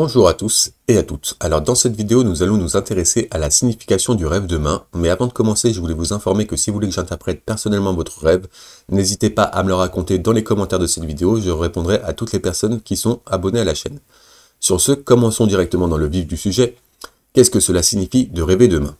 Bonjour à tous et à toutes. Alors dans cette vidéo, nous allons nous intéresser à la signification du rêve de Mais avant de commencer, je voulais vous informer que si vous voulez que j'interprète personnellement votre rêve, n'hésitez pas à me le raconter dans les commentaires de cette vidéo. Je répondrai à toutes les personnes qui sont abonnées à la chaîne. Sur ce, commençons directement dans le vif du sujet. Qu'est-ce que cela signifie de rêver demain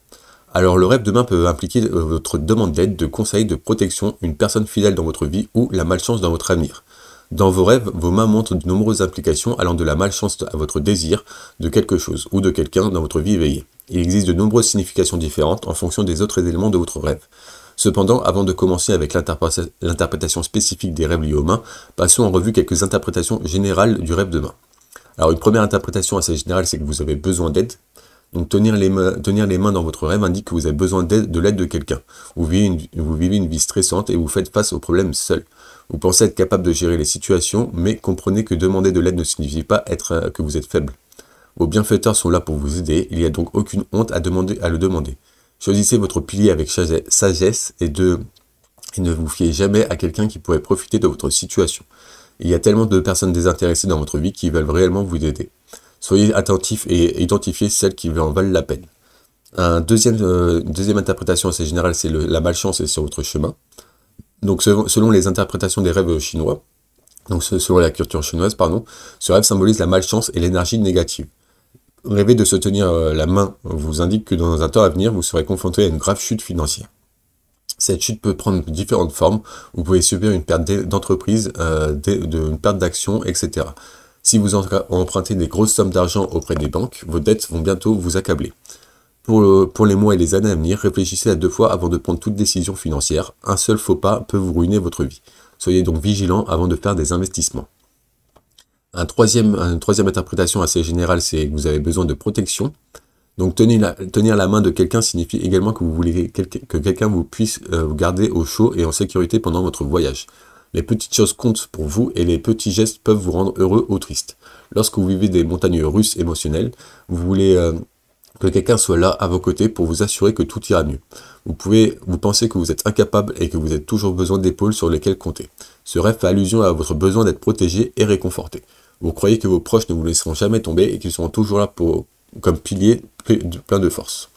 Alors le rêve de peut impliquer euh, votre demande d'aide, de conseil de protection, une personne fidèle dans votre vie ou la malchance dans votre avenir. Dans vos rêves, vos mains montrent de nombreuses implications allant de la malchance à votre désir de quelque chose ou de quelqu'un dans votre vie veillée. Il existe de nombreuses significations différentes en fonction des autres éléments de votre rêve. Cependant, avant de commencer avec l'interprétation spécifique des rêves liés aux mains, passons en revue quelques interprétations générales du rêve de main. Alors une première interprétation assez générale, c'est que vous avez besoin d'aide. Donc tenir les, mains, dans votre rêve indique que vous avez besoin de l'aide de quelqu'un. Vous, vivez une, vie stressante et vous faites face aux problèmes seul. Vous pensez être capable de gérer les situations, mais comprenez que demander de l'aide ne signifie pas être, euh, que vous êtes faible. Vos bienfaiteurs sont là pour vous aider, il n'y a donc aucune honte à, demander, à le demander. Choisissez votre pilier avec sagesse et, ne vous fiez jamais à quelqu'un qui pourrait profiter de votre situation. Il y a tellement de personnes désintéressées dans votre vie qui veulent réellement vous aider. Soyez attentif et identifiez celles qui en valent la peine. Un deuxième, euh, deuxième interprétation assez générale, c'est la malchance est sur votre chemin donc selon les interprétations des rêves chinois, donc selon la culture chinoise, pardon, ce rêve symbolise la malchance et l'énergie négative. Rêver de se tenir euh, la main vous indique que dans un temps à venir, vous serez confronté à une grave chute financière. Cette chute peut prendre différentes formes. Vous pouvez subir une perte d'entreprise, euh, une perte d'action, etc. Si vous empruntez des grosses sommes d'argent auprès des banques, vos dettes vont bientôt vous accabler. Pour, les mois et les années à venir, réfléchissez à deux fois avant de prendre toute décision financière. Un seul faux pas peut vous ruiner votre vie. Soyez donc vigilant avant de faire des investissements. Un troisième, une troisième interprétation assez générale, c'est que vous avez besoin de protection. Donc tenir la, tenir la main de quelqu'un signifie également que vous voulez que quelqu'un vous puisse euh, vous garder au chaud et en sécurité pendant votre voyage. Les petites choses comptent pour vous et les petits gestes peuvent vous rendre heureux ou triste. Lorsque vous vivez des montagnes russes émotionnelles, vous voulez euh, que quelqu'un soit là à vos côtés pour vous assurer que tout ira mieux. Vous pouvez vous penser que vous êtes incapable et que vous avez toujours besoin d'épaules sur lesquelles compter. Ce rêve fait allusion à votre besoin d'être protégé et réconforté. Vous croyez que vos proches ne vous laisseront jamais tomber et qu'ils seront toujours là pour, comme pilier plein de force.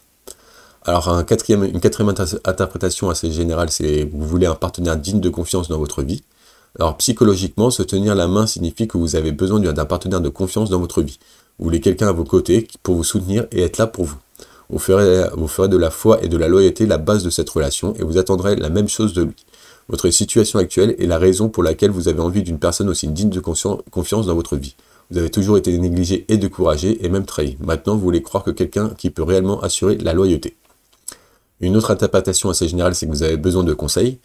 Alors une quatrième interprétation assez générale, c'est vous voulez un partenaire digne de confiance dans votre vie. Alors psychologiquement, se tenir la main signifie que vous avez besoin d'un partenaire de confiance dans votre vie. Vous voulez quelqu'un à vos côtés pour vous soutenir et être là pour vous. Vous ferez, de la foi et de la loyauté la base de cette relation et vous attendrez la même chose de lui. Votre situation actuelle est la raison pour laquelle vous avez envie d'une personne aussi digne de confiance dans votre vie. Vous avez toujours été négligé et découragé et même trahi. Maintenant, vous voulez croire que quelqu'un qui peut réellement assurer la loyauté. Une autre interprétation assez générale, c'est que vous avez besoin de conseils.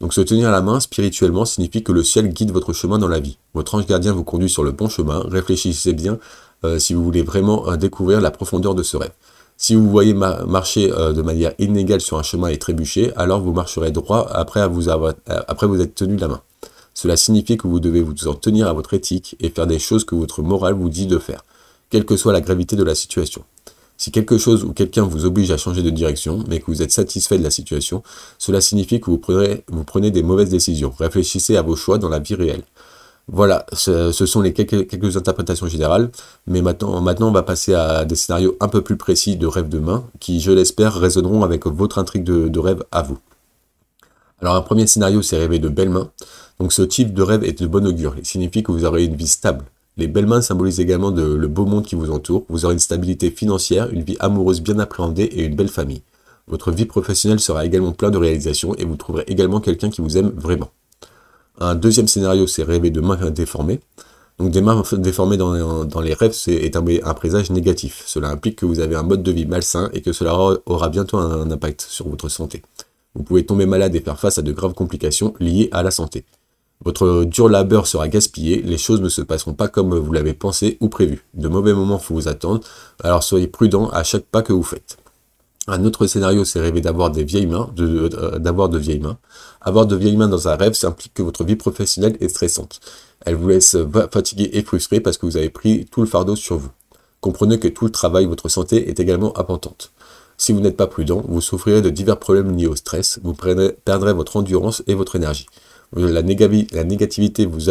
Donc se tenir la main spirituellement signifie que le ciel guide votre chemin dans la vie. Votre ange gardien vous conduit sur le bon chemin. Réfléchissez bien euh, si vous voulez vraiment euh, découvrir la profondeur de ce rêve. Si vous voyez marcher euh, de manière inégale sur un chemin et trébucher, alors vous marcherez droit après vous, avoir, après vous être tenu la main. Cela signifie que vous devez vous en tenir à votre éthique et faire des choses que votre morale vous dit de faire, quelle que soit la gravité de la situation. Si quelque chose ou quelqu'un vous oblige à changer de direction, mais que vous êtes satisfait de la situation, cela signifie que vous prenez, vous prenez des mauvaises décisions. Réfléchissez à vos choix dans la vie réelle. Voilà, ce, sont les quelques, interprétations générales. Mais maintenant, on va passer à des scénarios un peu plus précis de rêves de main, qui, je l'espère, résonneront avec votre intrigue de, rêve à vous. Alors un premier scénario, c'est rêver de belles mains. Donc ce type de rêve est de bon augure. Il signifie que vous aurez une vie stable. Les belles mains symbolisent également le beau monde qui vous entoure. Vous aurez une stabilité financière, une vie amoureuse bien appréhendée et une belle famille. Votre vie professionnelle sera également pleine de réalisations et vous trouverez également quelqu'un qui vous aime vraiment. Un deuxième scénario, c'est rêver de mains déformées. Donc des mains déformées dans, les rêves c'est, un, présage négatif. Cela implique que vous avez un mode de vie malsain et que cela aura bientôt un, impact sur votre santé. Vous pouvez tomber malade et faire face à de graves complications liées à la santé. Votre dur labeur sera gaspillé, les choses ne se passeront pas comme vous l'avez pensé ou prévu. De mauvais moments faut vous attendre, alors soyez prudent à chaque pas que vous faites. Un autre scénario, c'est rêver d'avoir des vieilles mains, euh, euh, de, vieilles mains. Avoir de vieilles mains dans un rêve, ça implique que votre vie professionnelle est stressante. Elle vous laisse fatigué et frustré parce que vous avez pris tout le fardeau sur vous. Comprenez que tout le travail, votre santé est également importante. Si vous n'êtes pas prudent, vous souffrirez de divers problèmes liés au stress, vous perdrez votre endurance et votre énergie. La, négativité vous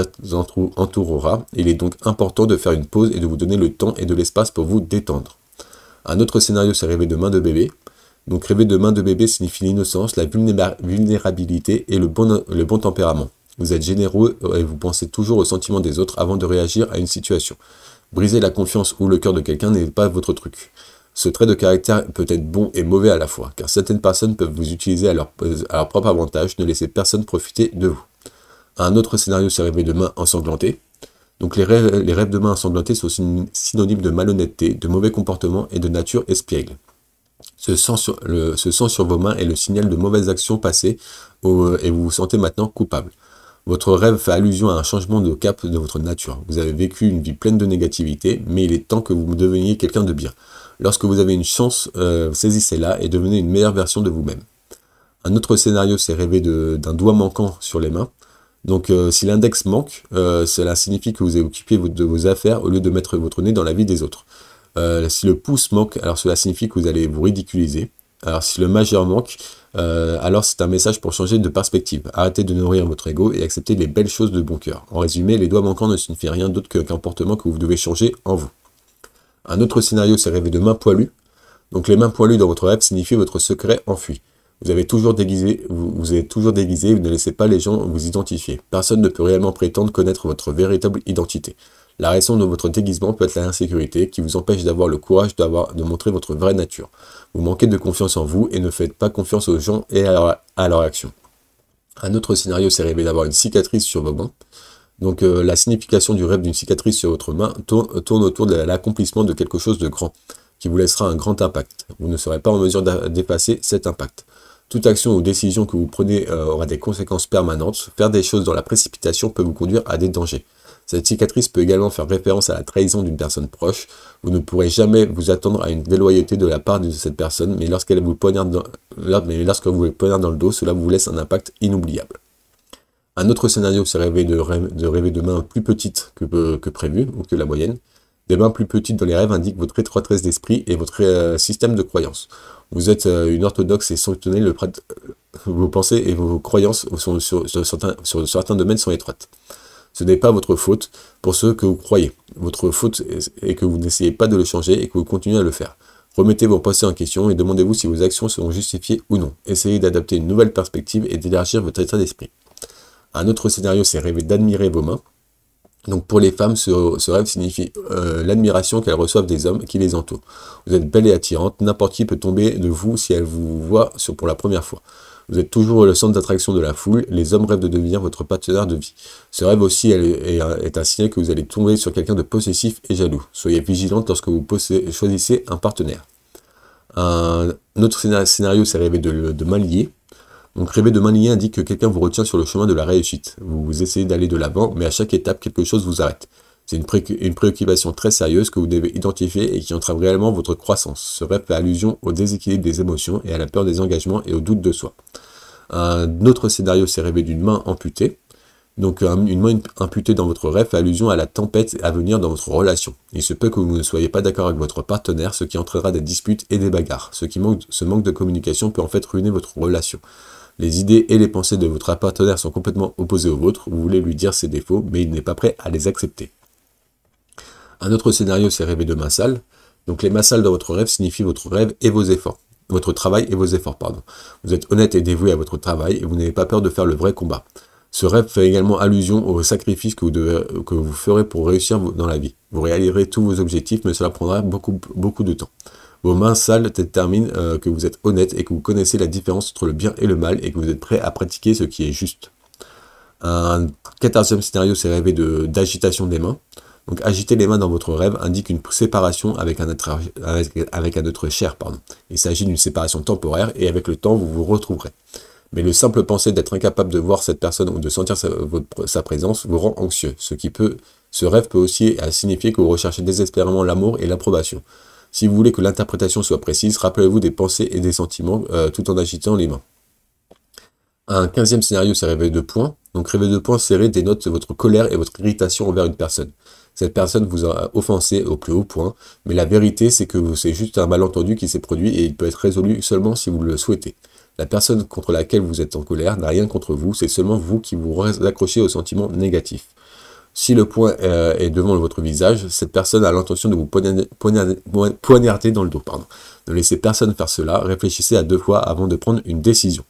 entourera, il est donc important de faire une pause et de vous donner le temps et de l'espace pour vous détendre. Un autre scénario, c'est rêver de main de bébé. Donc rêver de main de bébé signifie l'innocence, la vulnérabilité et le bon, tempérament. Vous êtes généreux et vous pensez toujours aux sentiments des autres avant de réagir à une situation. Briser la confiance ou le cœur de quelqu'un n'est pas votre truc. Ce trait de caractère peut être bon et mauvais à la fois, car certaines personnes peuvent vous utiliser à leur, propre avantage, ne laisser personne profiter de vous. Un autre scénario, c'est rêver de mains ensanglantées. Donc les rêves, de mains ensanglantées sont synonymes de malhonnêteté, de mauvais comportement et de nature espiègle. Ce sang, sur, vos mains est le signal de mauvaises actions passées et vous vous sentez maintenant coupable. Votre rêve fait allusion à un changement de cap de votre nature. Vous avez vécu une vie pleine de négativité, mais il est temps que vous deveniez quelqu'un de bien. Lorsque vous avez une chance, euh, saisissez-la et devenez une meilleure version de vous-même. Un autre scénario, c'est rêver d'un doigt manquant sur les mains. Donc euh, si l'index manque, euh, cela signifie que vous avez occupé de vos affaires au lieu de mettre votre nez dans la vie des autres. Euh, si le pouce manque, alors cela signifie que vous allez vous ridiculiser. Alors si le majeur manque, alors c'est un message pour changer de perspective. Arrêtez de nourrir votre ego et acceptez les belles choses de bon cœur. En résumé, les doigts manquants ne signifient rien d'autre qu'un comportement que vous devez changer en vous. Un autre scénario, c'est rêver de mains poilues. Donc les mains poilues dans votre rêve signifient votre secret enfui. Vous avez toujours déguisé, vous, vous toujours déguisé, vous ne laissez pas les gens vous identifier. Personne ne peut réellement prétendre connaître votre véritable identité. La raison de votre déguisement peut être la qui vous empêche d'avoir le courage d'avoir, de montrer votre vraie nature. Vous manquez de confiance en vous et ne faites pas confiance aux gens et à leur, action. Un autre scénario, c'est rêver d'avoir une cicatrice sur vos mains. Donc euh, la signification du rêve d'une cicatrice sur votre main tourne, tourne autour de l'accomplissement de quelque chose de grand, qui vous laissera un grand impact. Vous ne serez pas en mesure de dépasser cet impact. Toute action ou décision que vous prenez euh, aura des conséquences permanentes. Faire des choses dans la précipitation peut vous conduire à des dangers. Cette cicatrice peut également faire référence à la trahison d'une personne proche. Vous ne pourrez jamais vous attendre à une déloyauté de la part de cette personne, mais, lorsqu'elle vous poignarde dans, lorsque vous le dans le dos, cela vous laisse un impact inoubliable. Un autre scénario, c'est rêver de, rêver de mains plus petites que, euh, que prévu ou que la moyenne. Des mains plus petites dans les rêves indiquent votre étroitesse d'esprit et votre euh, système de croyance. Vous êtes euh, une orthodoxe et sanctionnez le prêtre. Euh, vos pensées et vos croyances sur, certains, sur certains domaines sont étroites. Ce n'est pas votre faute pour ceux que vous croyez. Votre faute est que vous n'essayez pas de le changer et que vous continuez à le faire. Remettez vos pensées en question et demandez-vous si vos actions seront justifiées ou non. Essayez d'adapter une nouvelle perspective et d'élargir votre état d'esprit. Un autre scénario, c'est rêver d'admirer vos mains. Donc pour les femmes, ce, rêve signifie euh, l'admiration qu'elles reçoivent des hommes qui les entourent. Vous êtes belle et attirante, n'importe qui peut tomber de vous si elle vous voit pour la première fois. Vous êtes toujours le centre d'attraction de la foule, les hommes rêvent de devenir votre partenaire de vie. Ce rêve aussi est, un, signe que vous allez tomber sur quelqu'un de possessif et jaloux. Soyez vigilante lorsque vous choisissez un partenaire. Un autre scénario, c'est rêver de, de, de m'allier. Donc rêver de main liée indique que quelqu'un vous retient sur le chemin de la réussite. Vous, essayez d'aller de l'avant, mais à chaque étape, quelque chose vous arrête. C'est une, préoccupation très sérieuse que vous devez identifier et qui entrave réellement votre croissance. Ce rêve fait allusion au déséquilibre des émotions et à la peur des engagements et au doute de soi. Un autre scénario, c'est rêver d'une main amputée. Donc une main amputée dans votre rêve fait allusion à la tempête à venir dans votre relation. Il se peut que vous ne soyez pas d'accord avec votre partenaire, ce qui entraînera des disputes et des bagarres. ce manque de communication peut en fait ruiner votre relation. Les idées et les pensées de votre partenaire sont complètement opposées aux vôtres, vous voulez lui dire ses défauts, mais il n'est pas prêt à les accepter. Un autre scénario, c'est rêver de massal. Donc les mains sales dans votre rêve signifient votre rêve et vos efforts. Votre travail et vos efforts, pardon. Vous êtes honnête et dévoué à votre travail et vous n'avez pas peur de faire le vrai combat. Ce rêve fait également allusion aux sacrifices que vous, ferez pour réussir dans la vie. Vous réaliserez tous vos objectifs, mais cela prendra beaucoup, beaucoup de temps. Vos mains sales déterminent euh, que vous êtes honnête et que vous connaissez la différence entre le bien et le mal et que vous êtes prêt à pratiquer ce qui est juste. Un quatorzième scénario, c'est rêver d'agitation des mains. Donc agiter les mains dans votre rêve indique une séparation avec un avec, autre cher. Il s'agit d'une séparation temporaire et avec le temps, vous vous retrouverez. Mais le simple pensée d'être incapable de voir cette personne ou de sentir sa, sa présence vous rend anxieux, ce qui peut ce rêve peut aussi signifier que vous recherchez désespérément l'amour et l'approbation. Si vous voulez que l'interprétation soit précise, rappelez-vous des pensées et des sentiments euh, tout en agitant les mains. Un quinzième scénario, c'est Réveil de points. Donc rêver de points serré, dénote votre colère et votre irritation envers une personne. Cette personne vous a offensé au plus haut point, mais la vérité c'est que c'est juste un malentendu qui s'est produit et il peut être résolu seulement si vous le souhaitez. La personne contre laquelle vous êtes en colère n'a rien contre vous, c'est seulement vous qui vous accrochez aux sentiments négatifs. Si le point euh, est devant votre visage, cette personne a l'intention de vous poignarder, dans le dos. Ne laissez personne faire cela. Réfléchissez à deux fois avant de prendre une décision.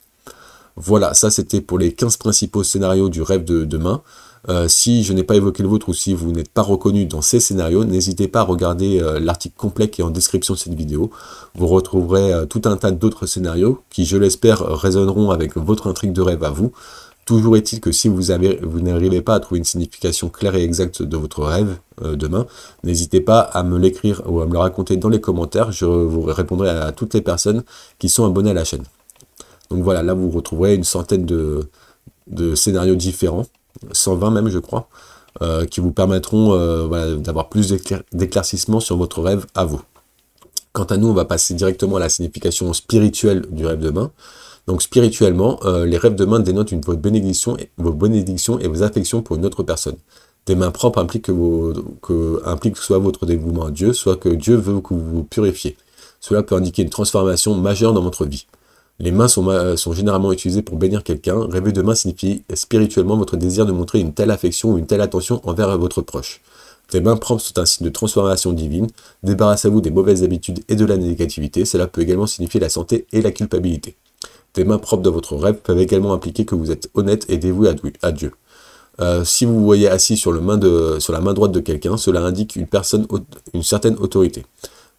Voilà, ça c'était pour les 15 principaux scénarios du rêve de demain. Euh, si je n'ai pas évoqué le vôtre ou si vous n'êtes pas reconnu dans ces scénarios, n'hésitez pas à regarder euh, l'article complet qui est en description de cette vidéo. Vous retrouverez tout un tas d'autres scénarios qui, je l'espère, résonneront avec votre intrigue de rêve à vous. Toujours est-il que si vous, vous n'arrivez pas à trouver une signification claire et exacte de votre rêve euh, demain, n'hésitez pas à me l'écrire ou à me le raconter dans les commentaires. Je vous répondrai à, toutes les personnes qui sont abonnées à la chaîne. Donc voilà, là vous retrouverez une centaine de, scénarios différents, 120 même je crois, euh, qui vous permettront euh, d'avoir plus d'éclaircissement sur votre rêve à vous. Quant à nous, on va passer directement à la signification spirituelle du rêve demain. Donc spirituellement, euh, les rêves de main dénotent une, vos, bénédictions et, vos et vos affections pour une autre personne. Des mains propres impliquent que, soit votre dévouement à Dieu, soit que Dieu veut que vous vous purifiez. Cela peut indiquer une transformation majeure dans votre vie. Les mains sont, généralement utilisées pour bénir quelqu'un. Rêver de main signifie spirituellement votre désir de montrer une telle affection ou une telle attention envers votre proche. Des mains propres sont un signe de transformation divine. Débarrassez-vous des mauvaises habitudes et de la négativité. Cela peut également signifier la santé et la culpabilité. Des mains propres de votre rêve peuvent également impliquer que vous êtes honnête et dévoué à Dieu. Euh, si vous vous voyez assis sur, la main droite de quelqu'un, cela indique une, personne, une certaine autorité.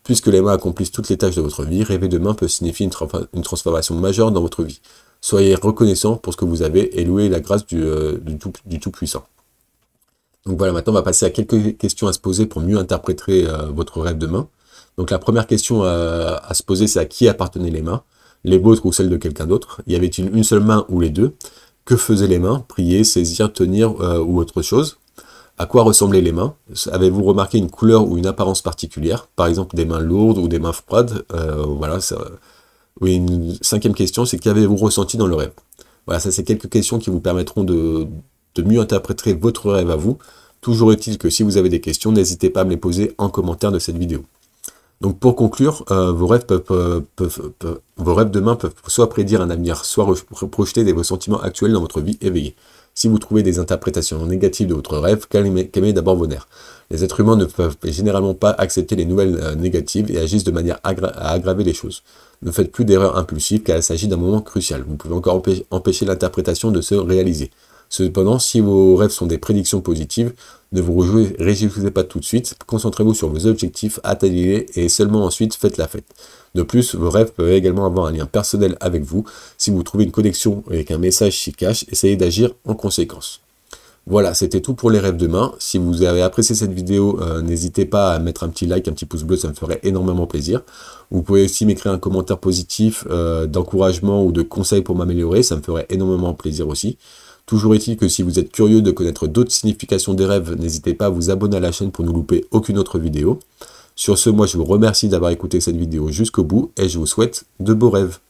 Puisque les mains accomplissent toutes les tâches de votre vie, rêver de main peut signifier une, transformation majeure dans votre vie. Soyez reconnaissant pour ce que vous avez et louez la grâce du, euh, Tout-Puissant. Donc voilà, maintenant on va passer à quelques questions à se poser pour mieux interpréter euh, votre rêve de Donc la première question à se poser, c'est à qui appartenaient les mains les vôtres ou celles de quelqu'un d'autre Y avait-il une seule main ou les deux Que faisaient les mains Prier, saisir, tenir euh, ou autre chose À quoi ressemblaient les mains Avez-vous remarqué une couleur ou une apparence particulière Par exemple des mains lourdes ou des mains froides euh, Voilà. Ça... Oui, une cinquième question, c'est qu'avez-vous ressenti dans le rêve Voilà, ça c'est quelques questions qui vous permettront de, de mieux interpréter votre rêve à vous. Toujours est-il que si vous avez des questions, n'hésitez pas à me les poser en commentaire de cette vidéo. Donc pour conclure, euh, vos, rêves peuvent, euh, demain peuvent soit prédire un avenir, soit projeter des, vos sentiments actuels dans votre vie éveillée. Si vous trouvez des interprétations négatives de votre rêve, calmez, d'abord vos nerfs. Les êtres humains ne peuvent généralement pas accepter les nouvelles euh, négatives et agissent de manière à aggraver les choses. Ne faites plus d'erreurs impulsives car il s'agit d'un moment crucial. Vous pouvez encore empêcher l'interprétation de se réaliser. Cependant, si vos rêves sont des prédictions positives, ne vous rejouer. Réjouissez pas tout de suite, concentrez-vous sur vos objectifs, atteignez-les et seulement ensuite faites la fête. De plus, vos rêves peuvent également avoir un lien personnel avec vous. Si vous trouvez une connexion avec un message s'y cache, essayez d'agir en conséquence. Voilà, c'était tout pour les rêves demain. Si vous avez apprécié cette vidéo, euh, n'hésitez pas à mettre un petit like, un petit pouce bleu, ça me ferait énormément plaisir. Vous pouvez aussi m'écrire un commentaire positif euh, d'encouragement ou de conseil pour m'améliorer, ça me ferait énormément plaisir aussi. Toujours est-il que si vous êtes curieux de connaître d'autres significations des rêves, n'hésitez pas à vous abonner à la chaîne pour ne louper aucune autre vidéo. Sur ce, moi je vous remercie d'avoir écouté cette vidéo jusqu'au bout et je vous souhaite de beaux rêves.